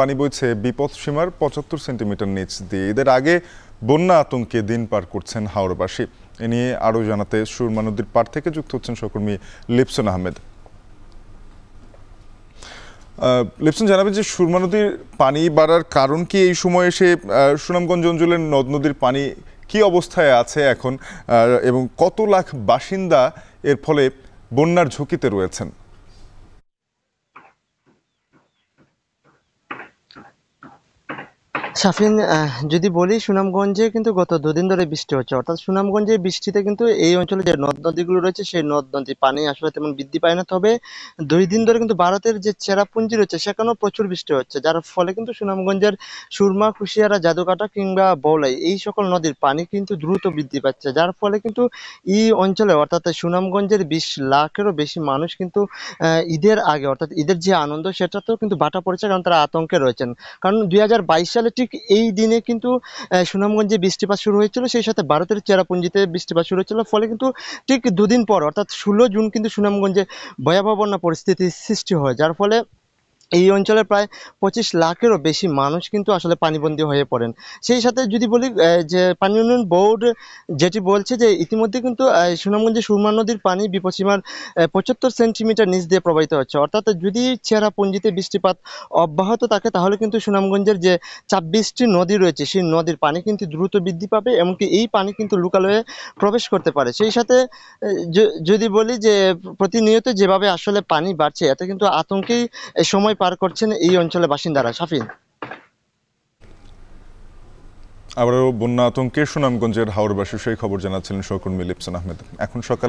পানি বইছে বিপদ সীমার পঁচাত্তর সেন্টিমিটার নিচ দিয়ে এদের আগে বন্যা আতঙ্কে দিন পার করছেন হাওড়বাসী এ নিয়ে আরও জানাতে সুরমা নদীর পার থেকে যুক্ত হচ্ছেন সহকর্মী লিপসন আহমেদ লিপসন জানাবেন যে সুরমা নদীর পানি বাড়ার কারণ কি এই সময়ে এসে সুনামগঞ্জ অঞ্চলের নদ নদীর পানি কি অবস্থায় আছে এখন এবং কত লাখ বাসিন্দা এর ফলে বন্যার ঝুঁকিতে রয়েছেন সাফিন যদি বলি সুনামগঞ্জে কিন্তু গত দুদিন ধরে বৃষ্টি হচ্ছে অর্থাৎ সুনামগঞ্জে বৃষ্টিতে কিন্তু এই অঞ্চলে যে নদ নদীগুলো রয়েছে সেই নদ নদী পানি আসলে তেমন বৃদ্ধি পায় না তবে দুই দিন ধরে কিন্তু ভারতের যে চেরাপুঞ্জি রয়েছে সেখানেও প্রচুর বৃষ্টি হচ্ছে যার ফলে কিন্তু সুনামগঞ্জের সুরমা কুশিয়ারা জাদুকাটা কিংবা বৌলাই এই সকল নদীর পানি কিন্তু দ্রুত বৃদ্ধি পাচ্ছে যার ফলে কিন্তু এই অঞ্চলে অর্থাৎ সুনামগঞ্জের বিশ লাখেরও বেশি মানুষ কিন্তু ঈদের আগে অর্থাৎ ঈদের যে আনন্দ সেটাতেও কিন্তু বাটা পড়েছে কারণ তারা আতঙ্কে রয়েছেন কারণ দুই সালে ঠিক এই দিনে কিন্তু সুনামগঞ্জে বৃষ্টিপাত শুরু হয়েছিল সেই সাথে ভারতের চেরাপুঞ্জিতে বৃষ্টিপাত শুরু হয়েছিল ফলে কিন্তু ঠিক দুদিন পর অর্থাৎ ষোলো জুন কিন্তু সুনামগঞ্জে ভয়াবহ বন্যা পরিস্থিতির সৃষ্টি হয় যার ফলে এই অঞ্চলে প্রায় পঁচিশ লাখেরও বেশি মানুষ কিন্তু আসলে পানিবন্দী হয়ে পড়েন সেই সাথে যদি বলি যে পানি উন্নয়ন বোর্ড যেটি বলছে যে ইতিমধ্যে কিন্তু সুনামগঞ্জে সুরমা নদীর পানি বিপসীমার পঁচাত্তর সেন্টিমিটার নিচ দিয়ে প্রবাহিত হচ্ছে অর্থাৎ যদি চেরাপুঞ্জিতে বৃষ্টিপাত অব্যাহত থাকে তাহলে কিন্তু সুনামগঞ্জের যে ছাব্বিশটি নদী রয়েছে সেই নদীর পানি কিন্তু দ্রুত বৃদ্ধি পাবে এমনকি এই পানি কিন্তু লুকালয়ে প্রবেশ করতে পারে সেই সাথে যদি বলি যে প্রতিনিয়ত যেভাবে আসলে পানি বাড়ছে এতে কিন্তু আতঙ্কেই সময় পার করছেন এই অঞ্চলের বাসিন্দারা সাফিন আবারও বন্যা আতঙ্কে সুনামগঞ্জের হাওড়বাসী সেই খবর জানাচ্ছিলেন সহকর্মী লিপসন আহমেদ এখন সকাল